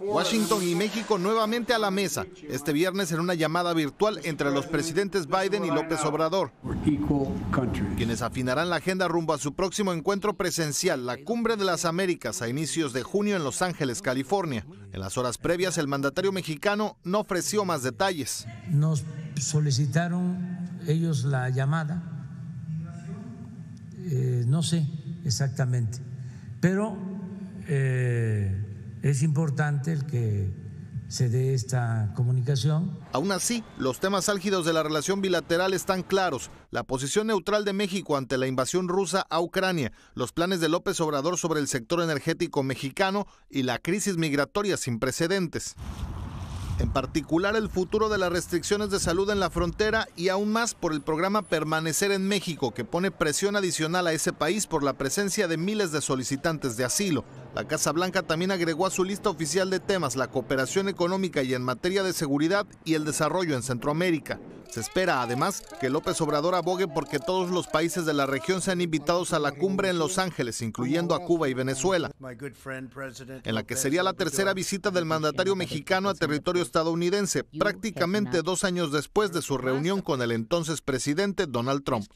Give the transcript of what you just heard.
Washington y México nuevamente a la mesa, este viernes en una llamada virtual entre los presidentes Biden y López Obrador, quienes afinarán la agenda rumbo a su próximo encuentro presencial, la Cumbre de las Américas, a inicios de junio en Los Ángeles, California. En las horas previas, el mandatario mexicano no ofreció más detalles. Nos solicitaron ellos la llamada, eh, no sé exactamente, pero... Eh, es importante el que se dé esta comunicación. Aún así, los temas álgidos de la relación bilateral están claros. La posición neutral de México ante la invasión rusa a Ucrania, los planes de López Obrador sobre el sector energético mexicano y la crisis migratoria sin precedentes en particular el futuro de las restricciones de salud en la frontera y aún más por el programa Permanecer en México, que pone presión adicional a ese país por la presencia de miles de solicitantes de asilo. La Casa Blanca también agregó a su lista oficial de temas la cooperación económica y en materia de seguridad y el desarrollo en Centroamérica. Se espera además que López Obrador abogue porque todos los países de la región sean invitados a la cumbre en Los Ángeles, incluyendo a Cuba y Venezuela, en la que sería la tercera visita del mandatario mexicano a territorio estadounidense, prácticamente dos años después de su reunión con el entonces presidente Donald Trump.